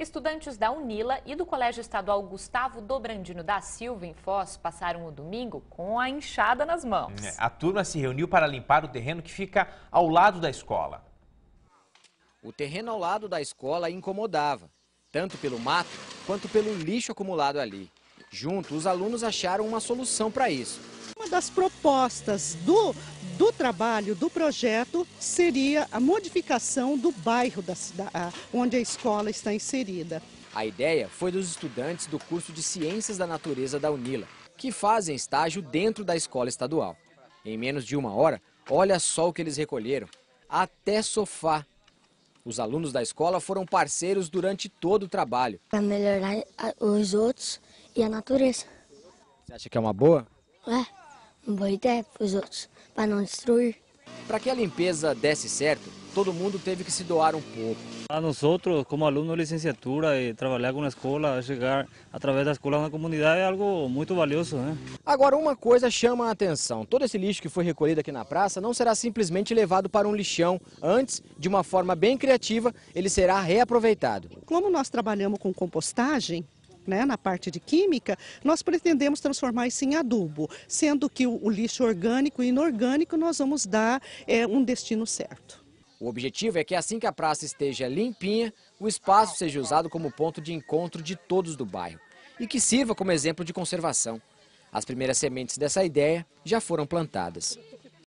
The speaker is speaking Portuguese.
Estudantes da UNILA e do Colégio Estadual Gustavo Dobrandino da Silva, em Foz, passaram o domingo com a enxada nas mãos. É, a turma se reuniu para limpar o terreno que fica ao lado da escola. O terreno ao lado da escola incomodava, tanto pelo mato quanto pelo lixo acumulado ali. Juntos, os alunos acharam uma solução para isso. Uma das propostas do do trabalho, do projeto, seria a modificação do bairro da cidade, onde a escola está inserida. A ideia foi dos estudantes do curso de Ciências da Natureza da UNILA, que fazem estágio dentro da escola estadual. Em menos de uma hora, olha só o que eles recolheram. Até sofá. Os alunos da escola foram parceiros durante todo o trabalho. Para melhorar os outros e a natureza. Você acha que é uma boa? É uma boa ideia para os outros, para não destruir. Para que a limpeza desse certo, todo mundo teve que se doar um pouco. A nós, como alunos de licenciatura e trabalhar com a escola, chegar através da escola na comunidade é algo muito valioso. Né? Agora, uma coisa chama a atenção. Todo esse lixo que foi recolhido aqui na praça não será simplesmente levado para um lixão. Antes, de uma forma bem criativa, ele será reaproveitado. Como nós trabalhamos com compostagem, né, na parte de química, nós pretendemos transformar isso em adubo, sendo que o, o lixo orgânico e inorgânico nós vamos dar é, um destino certo. O objetivo é que assim que a praça esteja limpinha, o espaço seja usado como ponto de encontro de todos do bairro e que sirva como exemplo de conservação. As primeiras sementes dessa ideia já foram plantadas.